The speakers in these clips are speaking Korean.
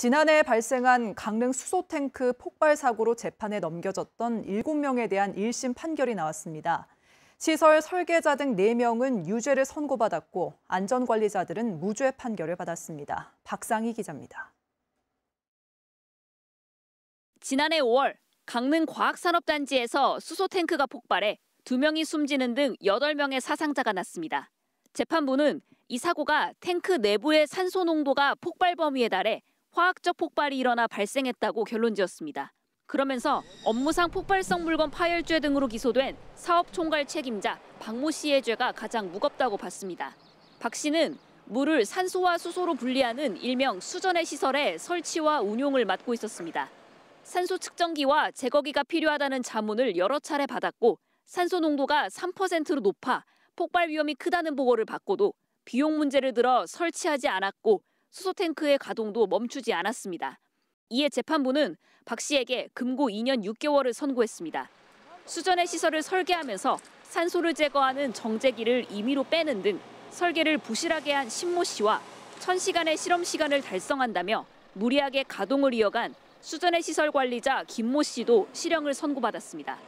지난해 발생한 강릉 수소탱크 폭발 사고로 재판에 넘겨졌던 7명에 대한 1심 판결이 나왔습니다. 시설 설계자 등 4명은 유죄를 선고받았고 안전관리자들은 무죄 판결을 받았습니다. 박상희 기자입니다. 지난해 5월 강릉 과학산업단지에서 수소탱크가 폭발해 2명이 숨지는 등 8명의 사상자가 났습니다. 재판부는 이 사고가 탱크 내부의 산소 농도가 폭발 범위에 달해 화학적 폭발이 일어나 발생했다고 결론 지었습니다. 그러면서 업무상 폭발성 물건 파열죄 등으로 기소된 사업 총괄 책임자 박모 씨의 죄가 가장 무겁다고 봤습니다. 박 씨는 물을 산소와 수소로 분리하는 일명 수전의 시설에 설치와 운용을 맡고 있었습니다. 산소 측정기와 제거기가 필요하다는 자문을 여러 차례 받았고 산소 농도가 3%로 높아 폭발 위험이 크다는 보고를 받고도 비용 문제를 들어 설치하지 않았고 수소 탱크의 가동도 멈추지 않았습니다. 이에 재판부는 박 씨에게 금고 2년 6개월을 선고했습니다. 수전의 시설을 설계하면서 산소를 제거하는 정제기를 임의로 빼는 등 설계를 부실하게 한 신모 씨와 1000시간의 실험 시간을 달성한다며 무리하게 가동을 이어간 수전의 시설 관리자 김모 씨도 실형을 선고받았습니다.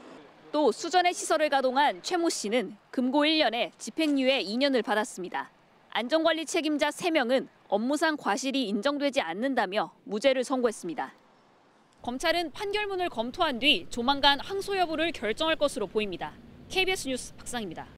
또 수전의 시설을 가동한 최모 씨는 금고 1년에 집행유예 2년을 받았습니다. 안전관리 책임자 3명은 업무상 과실이 인정되지 않는다며 무죄를 선고했습니다. 검찰은 판결문을 검토한 뒤 조만간 항소 여부를 결정할 것으로 보입니다. KBS 뉴스 박상입니다.